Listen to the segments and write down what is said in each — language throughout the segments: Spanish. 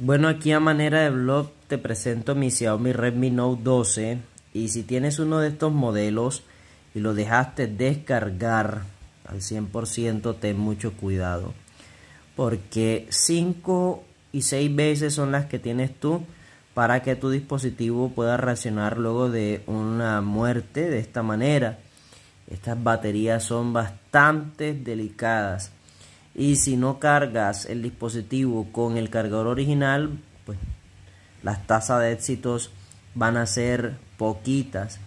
Bueno, aquí a manera de blog te presento mi Xiaomi Redmi Note 12 y si tienes uno de estos modelos y lo dejaste descargar al 100% ten mucho cuidado porque 5 y 6 veces son las que tienes tú para que tu dispositivo pueda reaccionar luego de una muerte de esta manera. Estas baterías son bastante delicadas y si no cargas el dispositivo con el cargador original, pues las tasas de éxitos van a ser poquitas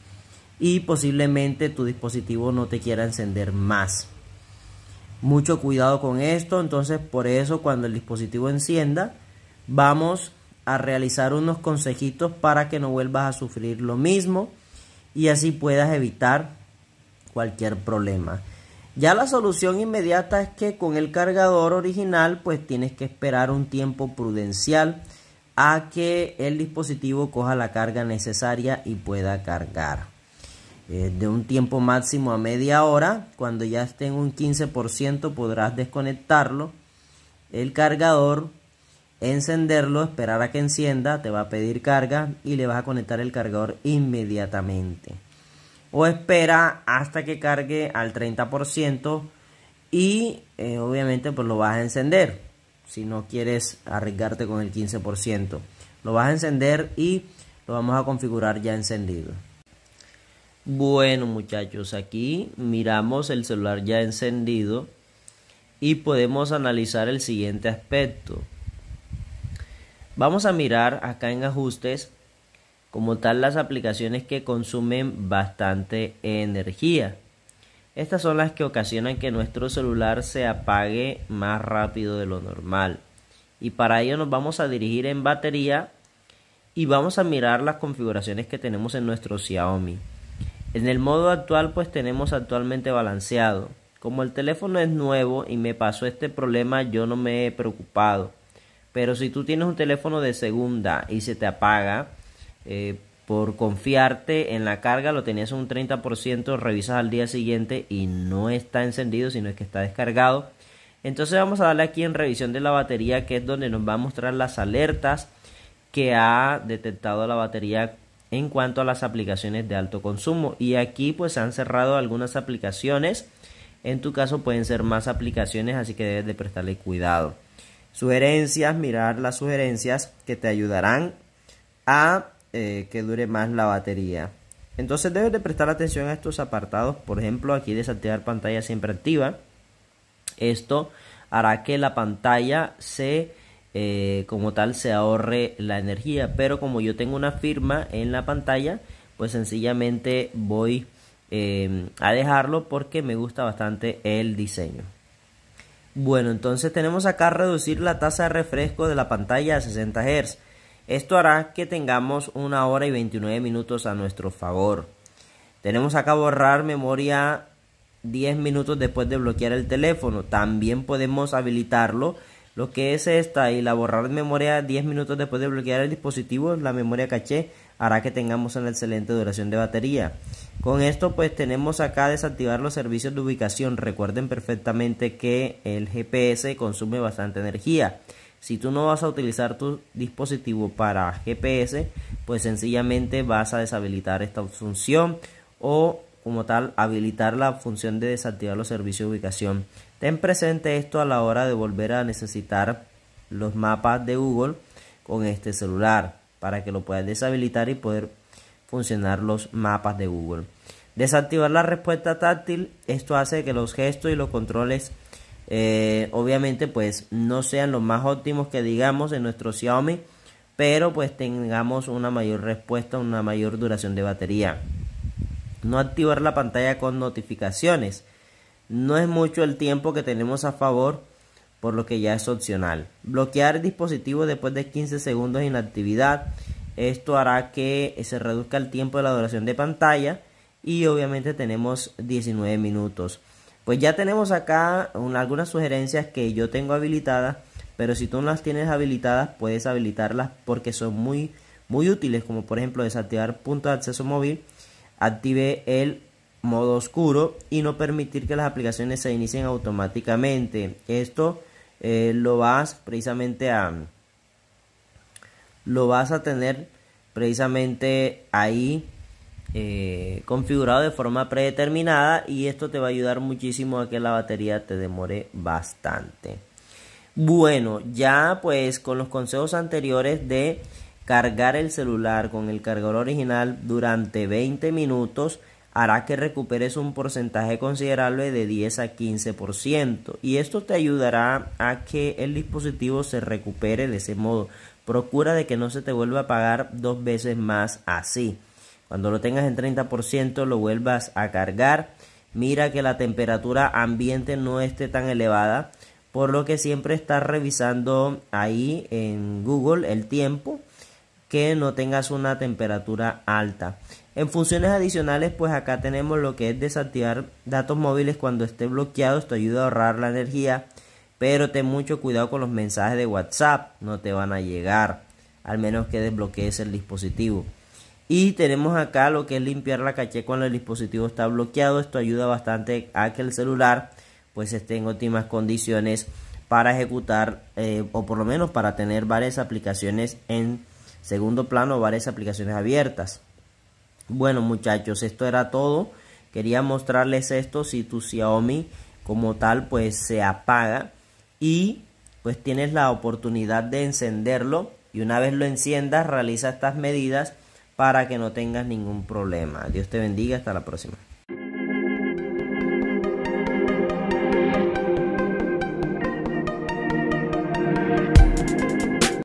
y posiblemente tu dispositivo no te quiera encender más. Mucho cuidado con esto, entonces por eso cuando el dispositivo encienda vamos a realizar unos consejitos para que no vuelvas a sufrir lo mismo y así puedas evitar cualquier problema. Ya la solución inmediata es que con el cargador original pues tienes que esperar un tiempo prudencial a que el dispositivo coja la carga necesaria y pueda cargar. Eh, de un tiempo máximo a media hora, cuando ya esté en un 15% podrás desconectarlo, el cargador, encenderlo, esperar a que encienda, te va a pedir carga y le vas a conectar el cargador inmediatamente o espera hasta que cargue al 30% y eh, obviamente pues lo vas a encender si no quieres arriesgarte con el 15% lo vas a encender y lo vamos a configurar ya encendido bueno muchachos aquí miramos el celular ya encendido y podemos analizar el siguiente aspecto vamos a mirar acá en ajustes como tal las aplicaciones que consumen bastante energía. Estas son las que ocasionan que nuestro celular se apague más rápido de lo normal. Y para ello nos vamos a dirigir en batería y vamos a mirar las configuraciones que tenemos en nuestro Xiaomi. En el modo actual pues tenemos actualmente balanceado. Como el teléfono es nuevo y me pasó este problema yo no me he preocupado. Pero si tú tienes un teléfono de segunda y se te apaga, eh, por confiarte en la carga lo tenías un 30%, revisas al día siguiente y no está encendido, sino es que está descargado. Entonces vamos a darle aquí en revisión de la batería, que es donde nos va a mostrar las alertas que ha detectado la batería en cuanto a las aplicaciones de alto consumo. Y aquí pues han cerrado algunas aplicaciones. En tu caso pueden ser más aplicaciones, así que debes de prestarle cuidado. Sugerencias, mirar las sugerencias que te ayudarán a eh, que dure más la batería. Entonces debes de prestar atención a estos apartados. Por ejemplo, aquí desactivar pantalla siempre activa. Esto hará que la pantalla se eh, como tal se ahorre la energía. Pero como yo tengo una firma en la pantalla, pues sencillamente voy em, a dejarlo porque me gusta bastante el diseño. Bueno, entonces tenemos acá reducir la tasa de refresco de la pantalla a 60 Hz. Esto hará que tengamos una hora y 29 minutos a nuestro favor. Tenemos acá borrar memoria 10 minutos después de bloquear el teléfono. También podemos habilitarlo. Lo que es esta y la borrar memoria 10 minutos después de bloquear el dispositivo, la memoria caché, hará que tengamos una excelente duración de batería. Con esto pues tenemos acá desactivar los servicios de ubicación. Recuerden perfectamente que el GPS consume bastante energía. Si tú no vas a utilizar tu dispositivo para GPS, pues sencillamente vas a deshabilitar esta función o como tal habilitar la función de desactivar los servicios de ubicación. Ten presente esto a la hora de volver a necesitar los mapas de Google con este celular para que lo puedas deshabilitar y poder funcionar los mapas de Google. Desactivar la respuesta táctil, esto hace que los gestos y los controles eh, obviamente pues no sean los más óptimos que digamos en nuestro Xiaomi, pero pues tengamos una mayor respuesta, una mayor duración de batería. No activar la pantalla con notificaciones. No es mucho el tiempo que tenemos a favor, por lo que ya es opcional. Bloquear dispositivos después de 15 segundos de inactividad. Esto hará que eh, se reduzca el tiempo de la duración de pantalla y obviamente tenemos 19 minutos. Pues ya tenemos acá algunas sugerencias que yo tengo habilitadas, pero si tú no las tienes habilitadas, puedes habilitarlas porque son muy, muy útiles, como por ejemplo desactivar punto de acceso móvil, active el modo oscuro y no permitir que las aplicaciones se inicien automáticamente. Esto eh, lo vas precisamente a lo vas a tener precisamente ahí eh, configurado de forma predeterminada y esto te va a ayudar muchísimo a que la batería te demore bastante. Bueno, ya pues con los consejos anteriores de cargar el celular con el cargador original durante 20 minutos hará que recuperes un porcentaje considerable de 10 a 15% y esto te ayudará a que el dispositivo se recupere de ese modo. Procura de que no se te vuelva a pagar dos veces más así. Cuando lo tengas en 30% lo vuelvas a cargar. Mira que la temperatura ambiente no esté tan elevada. Por lo que siempre estás revisando ahí en Google el tiempo que no tengas una temperatura alta. En funciones adicionales, pues acá tenemos lo que es desactivar datos móviles cuando esté bloqueado. Esto ayuda a ahorrar la energía, pero ten mucho cuidado con los mensajes de WhatsApp. No te van a llegar, al menos que desbloquees el dispositivo. Y tenemos acá lo que es limpiar la caché cuando el dispositivo está bloqueado. Esto ayuda bastante a que el celular pues esté en óptimas condiciones para ejecutar eh, o por lo menos para tener varias aplicaciones en segundo plano, varias aplicaciones abiertas. Bueno muchachos, esto era todo. Quería mostrarles esto si tu Xiaomi como tal pues se apaga y pues tienes la oportunidad de encenderlo y una vez lo enciendas realiza estas medidas para que no tengas ningún problema. Dios te bendiga, hasta la próxima.